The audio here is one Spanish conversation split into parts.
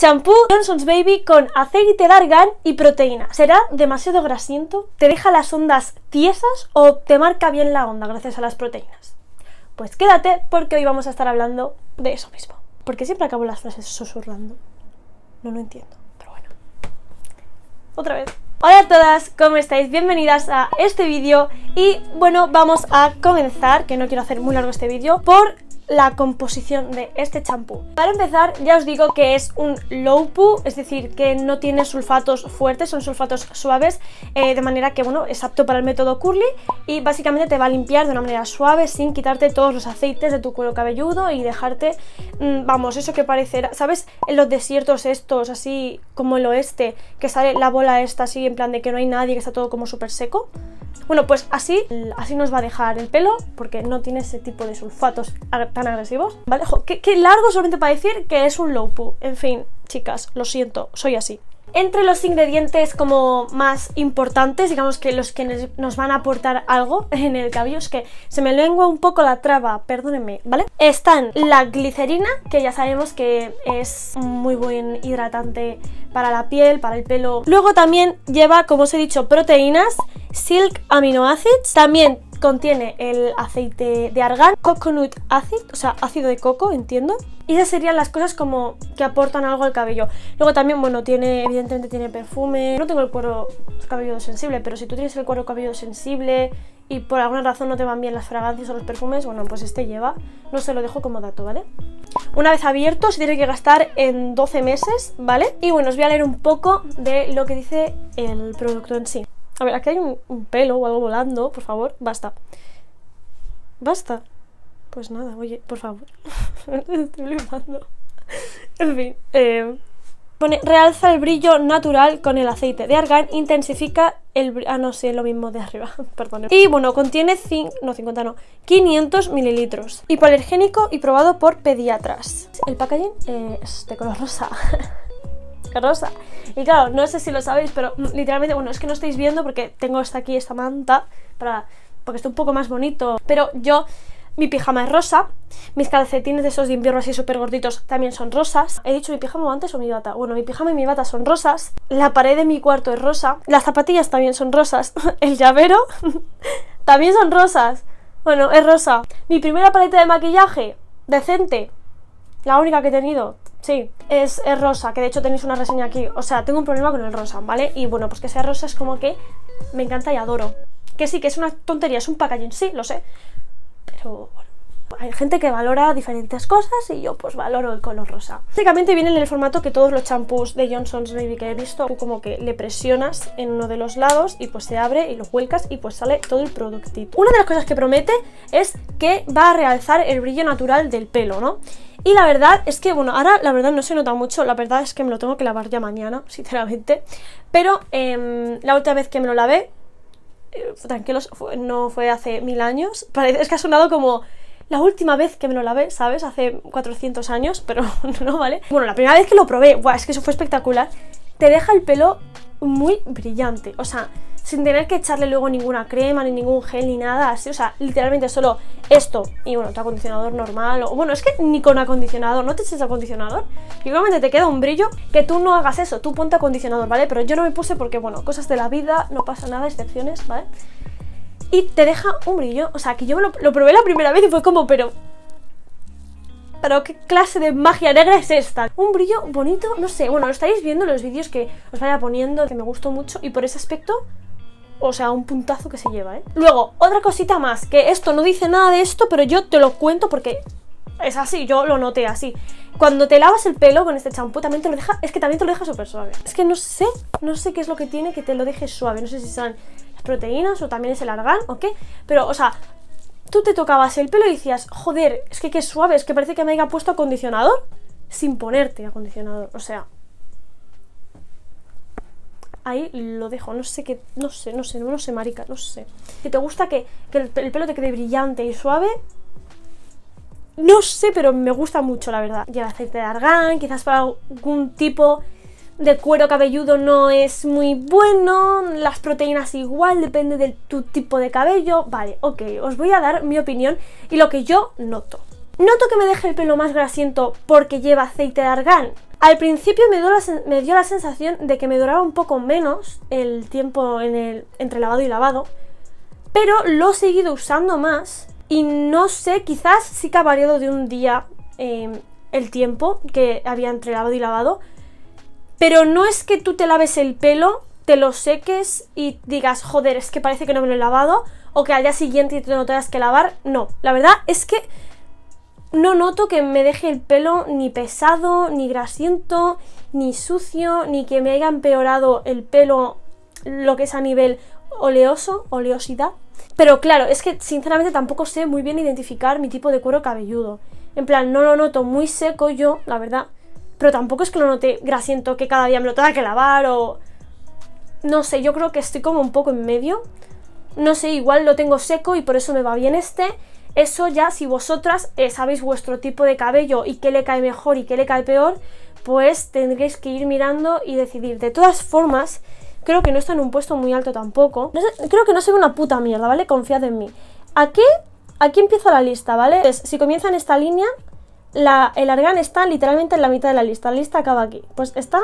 Shampoo Johnson's Baby con aceite de argan y proteína. ¿Será demasiado grasiento? ¿Te deja las ondas tiesas o te marca bien la onda gracias a las proteínas? Pues quédate porque hoy vamos a estar hablando de eso mismo. Porque siempre acabo las frases susurrando. No lo entiendo, pero bueno. Otra vez. Hola a todas, ¿cómo estáis? Bienvenidas a este vídeo y bueno, vamos a comenzar, que no quiero hacer muy largo este vídeo, por la composición de este champú. Para empezar, ya os digo que es un low poo, es decir, que no tiene sulfatos fuertes, son sulfatos suaves, eh, de manera que, bueno, es apto para el método curly y básicamente te va a limpiar de una manera suave sin quitarte todos los aceites de tu cuero cabelludo y dejarte, mm, vamos, eso que parecerá, ¿sabes? En los desiertos estos, así como el oeste, que sale la bola esta así en plan de que no hay nadie, que está todo como súper seco. Bueno, pues así, así nos va a dejar el pelo, porque no tiene ese tipo de sulfatos tan agresivos. ¿Vale? qué, largo solamente para decir que es un low poo. En fin, chicas, lo siento, soy así. Entre los ingredientes como más importantes, digamos que los que nos van a aportar algo en el cabello, es que se me lengua un poco la traba, perdónenme, ¿vale? Están la glicerina, que ya sabemos que es muy buen hidratante para la piel, para el pelo. Luego también lleva, como os he dicho, proteínas, silk aminoácidos, también contiene el aceite de argán, coconut acid, o sea, ácido de coco, entiendo. Y esas serían las cosas como que aportan algo al cabello. Luego también, bueno, tiene, evidentemente tiene perfume. No tengo el cuero cabelludo sensible, pero si tú tienes el cuero cabelludo sensible y por alguna razón no te van bien las fragancias o los perfumes, bueno, pues este lleva. No se lo dejo como dato, ¿vale? Una vez abierto, se tiene que gastar en 12 meses, ¿vale? Y bueno, os voy a leer un poco de lo que dice el producto en sí. A ver, aquí hay un, pelo o algo volando, por favor, basta. Basta. Pues nada, oye, por favor. Estoy flipando. en fin, eh, Pone, realza el brillo natural con el aceite de argán, intensifica el... Ah, no, sí, es lo mismo de arriba, perdón. Y bueno, contiene 5. no, 50 no, 500 mililitros. Hipoalergénico y probado por pediatras. El packaging eh, es de color rosa. rosa, Y claro, no sé si lo sabéis, pero mm, literalmente, bueno, es que no estáis viendo porque tengo hasta aquí, esta manta, para, porque está un poco más bonito. Pero yo, mi pijama es rosa, mis calcetines de esos de invierno así súper gorditos también son rosas. ¿He dicho mi pijama antes o mi bata? Bueno, mi pijama y mi bata son rosas, la pared de mi cuarto es rosa, las zapatillas también son rosas, el llavero también son rosas. Bueno, es rosa. Mi primera paleta de maquillaje, decente, la única que he tenido, Sí, es, rosa, que de hecho tenéis una reseña aquí. O sea, tengo un problema con el rosa, ¿vale? Y bueno, pues que sea rosa es como que me encanta y adoro. Que sí, que es una tontería, es un packaging, sí, lo sé. Pero hay gente que valora diferentes cosas y yo pues valoro el color rosa. Básicamente viene en el formato que todos los champús de Johnson's Baby que he visto, como que le presionas en uno de los lados y pues se abre y lo vuelcas y pues sale todo el productito. Una de las cosas que promete es que va a realzar el brillo natural del pelo, ¿no? Y la verdad es que, bueno, ahora la verdad no se nota mucho, la verdad es que me lo tengo que lavar ya mañana, sinceramente. Pero em, la última vez que me lo lavé, eh, tranquilos, no fue hace mil años, parece, que ha sonado como la última vez que me lo lavé, ¿sabes? Hace 400 años, pero no, ¿vale? Bueno, la primera vez que lo probé, guau, es que eso fue espectacular. Te deja el pelo muy brillante, o sea, sin tener que echarle luego ninguna crema, ni ningún gel, ni nada así, o sea, literalmente solo esto y bueno, tu acondicionador normal, o bueno, es que ni con acondicionador, no te eches acondicionador, Igualmente te queda un brillo, que tú no hagas eso, tú ponte acondicionador, ¿vale? Pero yo no me puse porque, bueno, cosas de la vida, no pasa nada, excepciones, ¿vale? Y te deja un brillo, o sea, que yo lo, probé la primera vez y fue como, pero... ¿Pero qué clase de magia negra es esta? Un brillo bonito, no sé, bueno, lo estaréis viendo en los vídeos que os vaya poniendo, que me gustó mucho, y por ese aspecto o sea, un puntazo que se lleva, ¿eh? Luego, otra cosita más, que esto no dice nada de esto, pero yo te lo cuento porque es así, yo lo noté así. Cuando te lavas el pelo con este champú, también te lo deja, es que también te lo deja súper suave. Es que no sé, no sé qué es lo que tiene que te lo deje suave, no sé si sean proteínas o también es el argán o qué, pero, o sea, tú te tocabas el pelo y decías, joder, es que qué suave, es que parece que me haya puesto acondicionador sin ponerte acondicionador, o sea. Ahí lo dejo, no sé qué, no sé, no sé, no, sé, marica, no sé. Si te gusta que, el, pelo te quede brillante y suave, no sé, pero me gusta mucho, la verdad. el aceite de argán, quizás para algún tipo de cuero cabelludo no es muy bueno, las proteínas igual, depende de tu tipo de cabello. Vale, ok, os voy a dar mi opinión y lo que yo noto. Noto que me deja el pelo más grasiento porque lleva aceite de argán. Al principio me dio, la me dio la sensación de que me duraba un poco menos el tiempo en el, entre lavado y lavado, pero lo he seguido usando más y no sé, quizás sí que ha variado de un día eh, el tiempo que había entre lavado y lavado, pero no es que tú te laves el pelo, te lo seques y digas, joder, es que parece que no me lo he lavado, o que al día siguiente te lo que lavar. No, la verdad es que no noto que me deje el pelo ni pesado, ni grasiento, ni sucio, ni que me haya empeorado el pelo lo que es a nivel oleoso, oleosidad. Pero claro, es que sinceramente tampoco sé muy bien identificar mi tipo de cuero cabelludo. En plan, no lo noto muy seco yo, la verdad pero tampoco es que lo note grasiento que cada día me lo tenga que lavar o... No sé, yo creo que estoy como un poco en medio. No sé, igual lo tengo seco y por eso me va bien este. Eso ya, si vosotras eh, sabéis vuestro tipo de cabello y qué le cae mejor y qué le cae peor, pues tendréis que ir mirando y decidir. De todas formas, creo que no está en un puesto muy alto tampoco. creo que no soy una puta mierda, ¿vale? Confiad en mí. Aquí, aquí empieza la lista, ¿vale? si comienza en esta línea, el argán está literalmente en la mitad de la lista. La lista acaba aquí. Pues está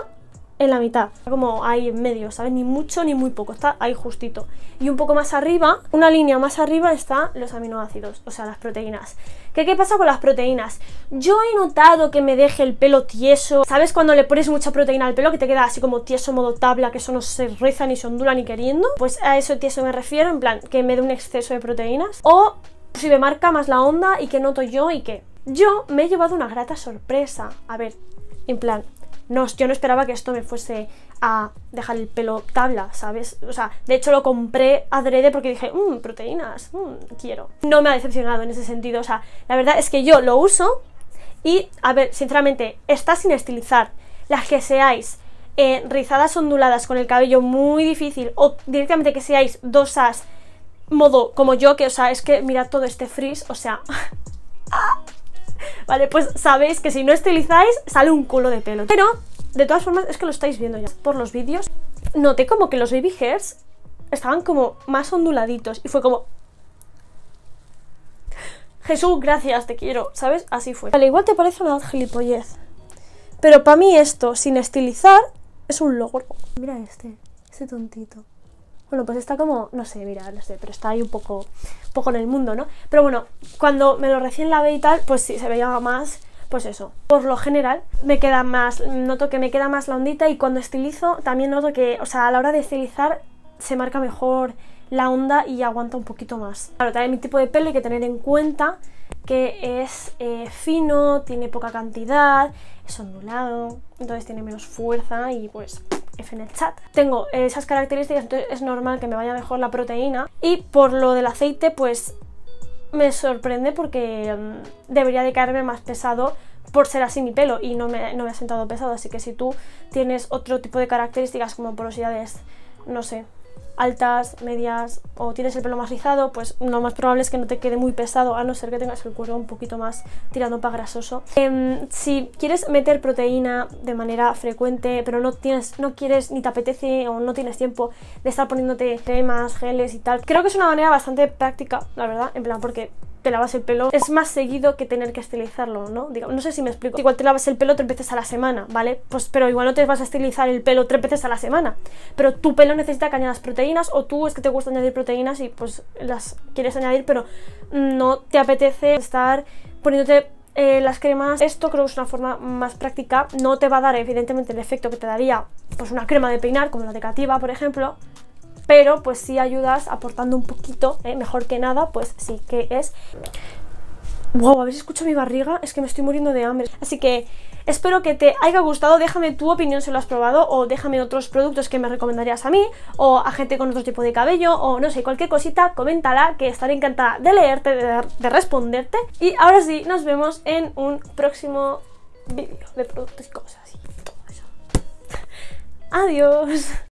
en la mitad, como ahí en medio, ¿sabes? Ni mucho ni muy poco, está ahí justito. Y un poco más arriba, una línea más arriba, están los aminoácidos, o sea, las proteínas. ¿Qué, ¿Qué pasa con las proteínas? Yo he notado que me deje el pelo tieso. ¿Sabes cuando le pones mucha proteína al pelo que te queda así como tieso modo tabla, que eso no se riza ni se ondula ni queriendo? Pues a eso tieso me refiero, en plan, que me dé un exceso de proteínas. O si me marca más la onda y que noto yo y que yo me he llevado una grata sorpresa. A ver, en plan, no, yo no esperaba que esto me fuese a dejar el pelo tabla, ¿sabes? O sea, de hecho lo compré adrede porque dije, mmm, proteínas, mmm, quiero. No me ha decepcionado en ese sentido, o sea, la verdad es que yo lo uso y, a ver, sinceramente, está sin estilizar. Las que seáis eh, rizadas onduladas con el cabello muy difícil o directamente que seáis dosas modo como yo, que, o sea, es que mirad todo este frizz, o sea... Vale, pues sabéis que si no estilizáis, sale un culo de pelo. Pero, de todas formas, es que lo estáis viendo ya por los vídeos. Noté como que los baby hairs estaban como más onduladitos y fue como... Jesús, gracias, te quiero, ¿sabes? Así fue. Vale, igual te parece una gilipollez. Pero para mí esto, sin estilizar, es un logro. Mira este, este tontito. Bueno, pues está como, no sé, mira, no sé, pero está ahí un poco, poco en el mundo, ¿no? Pero bueno, cuando me lo recién lavé y tal, pues sí, se veía más, pues eso. Por lo general, me queda más, noto que me queda más la ondita y cuando estilizo también noto que, o sea, a la hora de estilizar se marca mejor la onda y aguanta un poquito más. Claro, también mi tipo de pelo hay que tener en cuenta que es eh, fino, tiene poca cantidad, es ondulado, entonces tiene menos fuerza y pues F en el chat. Tengo esas características, entonces es normal que me vaya mejor la proteína. Y por lo del aceite, pues me sorprende porque mm, debería de caerme más pesado por ser así mi pelo y no me, no me ha sentado pesado. Así que si tú tienes otro tipo de características como porosidades, no sé, altas, medias o tienes el pelo más rizado, pues lo más probable es que no te quede muy pesado, a no ser que tengas el cuero un poquito más tirando para grasoso. Em, si quieres meter proteína de manera frecuente, pero no, tienes, no quieres ni te apetece o no tienes tiempo de estar poniéndote cremas, geles y tal, creo que es una manera bastante práctica, la verdad, en plan, porque te lavas el pelo es más seguido que tener que estilizarlo, ¿no? Digo, no sé si me explico. Igual te lavas el pelo tres veces a la semana, ¿vale? Pues pero igual no te vas a estilizar el pelo tres veces a la semana. Pero tu pelo necesita que añadas proteínas o tú es que te gusta añadir proteínas y pues las quieres añadir, pero no te apetece estar poniéndote eh, las cremas, esto creo que es una forma más práctica, no te va a dar evidentemente el efecto que te daría pues una crema de peinar como la de Cativa, por ejemplo, pero pues si ayudas aportando un poquito, ¿eh? mejor que nada, pues sí que es... Wow, ¿habéis escuchado mi barriga? Es que me estoy muriendo de hambre. Así que espero que te haya gustado. Déjame tu opinión si lo has probado o déjame otros productos que me recomendarías a mí o a gente con otro tipo de cabello o no sé, cualquier cosita, coméntala que estaré encantada de leerte, de, responderte. Y ahora sí, nos vemos en un próximo vídeo de productos y cosas así. Adiós.